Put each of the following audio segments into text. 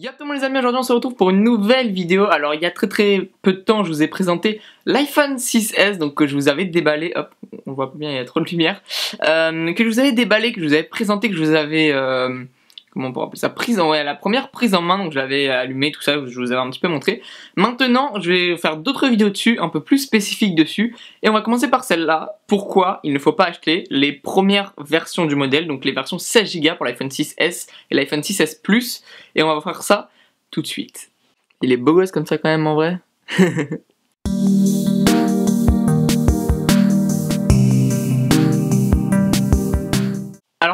Yop tout le monde les amis, aujourd'hui on se retrouve pour une nouvelle vidéo. Alors il y a très très peu de temps je vous ai présenté l'iPhone 6S donc que je vous avais déballé, hop on voit bien il y a trop de lumière, euh, que je vous avais déballé, que je vous avais présenté, que je vous avais... Euh, comment on pourrait appeler ça, prise en, la première prise en main, donc je l'avais allumé, tout ça, je vous avais un petit peu montré. Maintenant, je vais faire d'autres vidéos dessus, un peu plus spécifiques dessus, et on va commencer par celle-là, pourquoi il ne faut pas acheter les premières versions du modèle, donc les versions 16Go pour l'iPhone 6S et l'iPhone 6S Plus, et on va faire ça tout de suite. Il est beau gosse comme ça quand même en vrai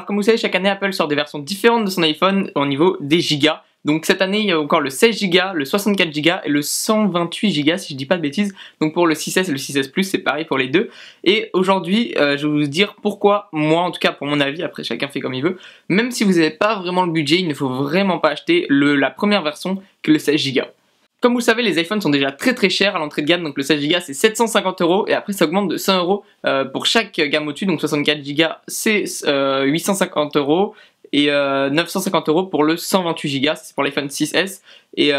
Alors comme vous savez, chaque année Apple sort des versions différentes de son iPhone au niveau des gigas. Donc cette année, il y a encore le 16 Go, le 64 Go et le 128 Go si je dis pas de bêtises. Donc pour le 6S et le 6S Plus, c'est pareil pour les deux. Et aujourd'hui, euh, je vais vous dire pourquoi moi en tout cas pour mon avis, après chacun fait comme il veut, même si vous n'avez pas vraiment le budget, il ne faut vraiment pas acheter la première version que le 16 Go. Comme vous le savez, les iPhones sont déjà très très chers à l'entrée de gamme, donc le 16 Go c'est 750 euros et après ça augmente de 100 euros euh, pour chaque euh, gamme au-dessus, donc 64 Go c'est 850 euh, euros et 950 euros pour le 128 Go, c'est pour l'iPhone 6s et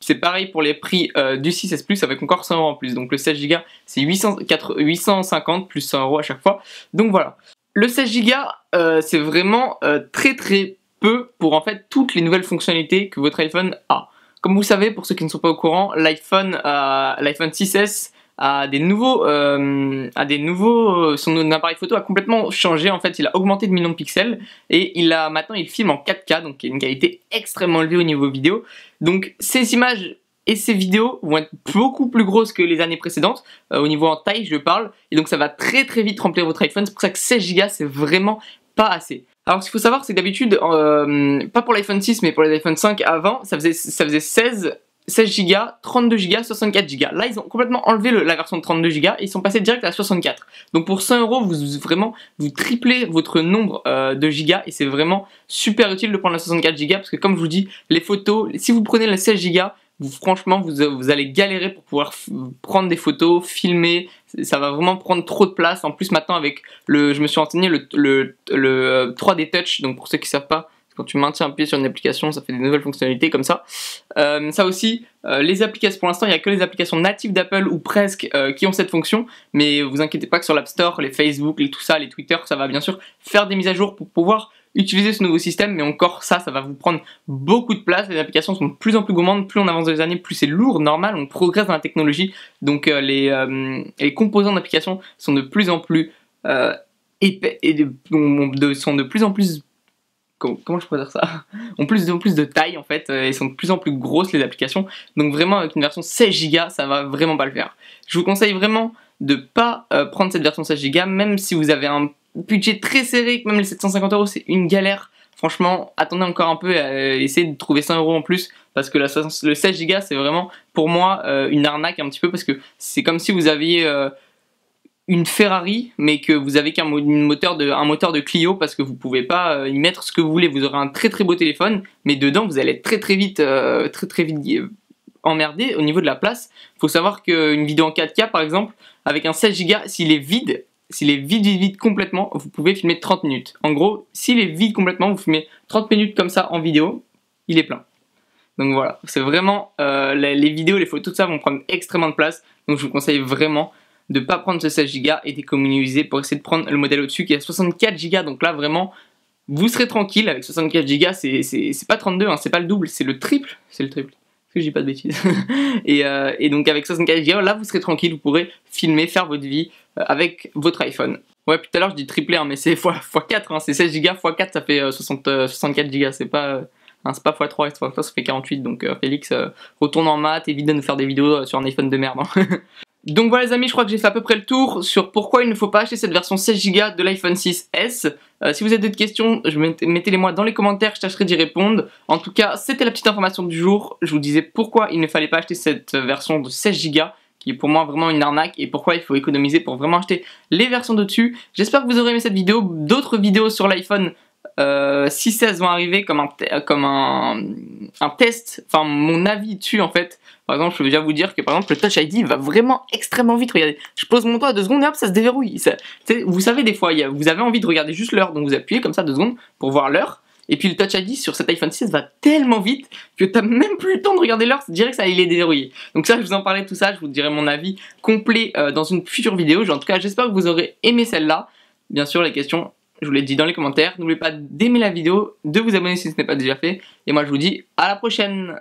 c'est pareil pour les prix du 6s Plus avec encore 100 euros en plus. Donc le 16 Go c'est 850 plus 100 euros à chaque fois. Donc voilà. Le 16 Go c'est vraiment très très peu pour en fait toutes les nouvelles fonctionnalités que votre iPhone a. Comme vous savez, pour ceux qui ne sont pas au courant, l'iPhone, euh, l'iPhone 6S a des nouveaux, euh, des nouveaux, euh, son appareil photo a complètement changé. En fait, il a augmenté de millions de pixels et il a maintenant il filme en 4K, donc une qualité extrêmement élevée au niveau vidéo. Donc ces images et ces vidéos vont être beaucoup plus grosses que les années précédentes, au niveau en taille je parle, et donc ça va très très vite remplir votre iPhone, c'est pour ça que 16 Go c'est vraiment pas assez. Alors, ce qu'il faut savoir, c'est que d'habitude, euh, pas pour l'iPhone 6, mais pour l'iPhone 5 avant, ça faisait, ça faisait 16, 16 Go, 32 Go, 64 Go. Là, ils ont complètement enlevé la version de 32 Go et ils sont passés direct à 64. Donc, pour 100 euros, vous vraiment vous triplez votre nombre euh, de gigas et c'est vraiment super utile de prendre la 64 Go parce que, comme je vous dis, les photos, si vous prenez la 16 Go, franchement, vous, allez galérer pour pouvoir prendre des photos, filmer. Ça va vraiment prendre trop de place. En plus, maintenant, avec le, je me suis renseigné, le, le, le 3D euh, Touch. Donc, pour ceux qui ne savent pas, quand tu maintiens un pied sur une application, ça fait des nouvelles fonctionnalités comme ça. Euh, ça aussi, euh, les applications, pour l'instant, il n'y a que les applications natives d'Apple ou presque qui ont cette fonction, mais vous inquiétez pas que sur l'App Store, les Facebook, les, tout ça, les Twitter, ça va bien sûr faire des mises à jour pour pouvoir utiliser ce nouveau système, mais encore ça, ça va vous prendre beaucoup de place. Les applications sont de plus en plus gourmandes, plus on avance dans les années, plus c'est lourd, normal, on progresse dans la technologie. Donc euh, euh, les, composants d'applications sont de plus en plus euh, épais et de, sont de plus en plus. Comment, je pourrais dire ça Ont plus en plus de taille en fait, et sont de plus en plus grosses les applications. Donc vraiment, avec une version 16 Go, ça va vraiment pas le faire. Je vous conseille vraiment de pas prendre cette version 16 Go, même si vous avez un budget très serré, même les 750 euros, c'est une galère. Franchement, attendez encore un peu, et euh, essayez de trouver 100 euros en plus parce que la, le 16 Go c'est vraiment pour moi euh, une arnaque un petit peu parce que c'est comme si vous aviez euh, une Ferrari mais que vous avez qu'un moteur de un moteur de Clio parce que vous pouvez pas y mettre ce que vous voulez. Vous aurez un très très beau téléphone mais dedans vous allez être très très vite très très vite emmerdé au niveau de la place. Faut savoir qu'une vidéo en 4K par exemple avec un 16 Go s'il est vide s'il est vide, vide, complètement, vous pouvez filmer 30 minutes. En gros, s'il est vide complètement, vous filmez 30 minutes comme ça en vidéo, il est plein. Donc voilà, c'est vraiment euh, les, vidéos, les photos, tout ça vont prendre extrêmement de place. Donc je vous conseille vraiment de ne pas prendre ce 16 Go et d'économiser pour essayer de prendre le modèle au-dessus qui a 64 Go. Donc là, vraiment, vous serez tranquille avec 64 Go. C'est pas 32, hein, c'est pas le double, c'est le triple. C'est le triple que je pas de bêtises. Euh, et, donc avec 64 Go, là vous serez tranquille, vous pourrez filmer, faire votre vie euh, avec votre iPhone. Ouais, puis tout à l'heure je dis triplé, mais c'est x4, hein. c'est 16 Go x 4, ça fait 60, 64 Go, c'est pas, pas x3, x3, ça fait 48. Donc euh, Félix, retourne en maths, évite de nous faire des vidéos sur un iPhone de merde. Hein. donc voilà les amis, je crois que j'ai fait à peu près le tour sur pourquoi il ne faut pas acheter cette version 16 Go de l'iPhone 6S. Euh, si vous avez d'autres questions, mettez-les moi dans les commentaires, je tâcherai d'y répondre. En tout cas, c'était la petite information du jour. Je vous disais pourquoi il ne fallait pas acheter cette version de 16Go qui est pour moi vraiment une arnaque et pourquoi il faut économiser pour vraiment acheter les versions dessus. J'espère que vous aurez aimé cette vidéo. D'autres vidéos sur l'iPhone euh, si si 16 vont arriver comme un, comme un, test, enfin mon avis dessus en fait, par exemple, je peux déjà vous dire que par exemple le Touch ID va vraiment extrêmement vite. Regardez, je pose mon doigt deux secondes et hop, ça se déverrouille. vous savez des fois, vous avez envie de regarder juste l'heure, donc vous appuyez comme ça deux secondes pour voir l'heure. Et puis le Touch ID sur cet iPhone 6 va tellement vite que t'as même plus le temps de regarder l'heure, direct ça il est déverrouillé. Donc ça, je vous en parlais tout ça, je vous dirai mon avis complet euh, dans une future vidéo. En tout cas, j'espère que vous aurez aimé celle-là. Bien sûr, les questions je vous l'ai dit dans les commentaires. N'oubliez pas d'aimer la vidéo, de vous abonner si ce n'est pas déjà fait. Et moi, je vous dis à la prochaine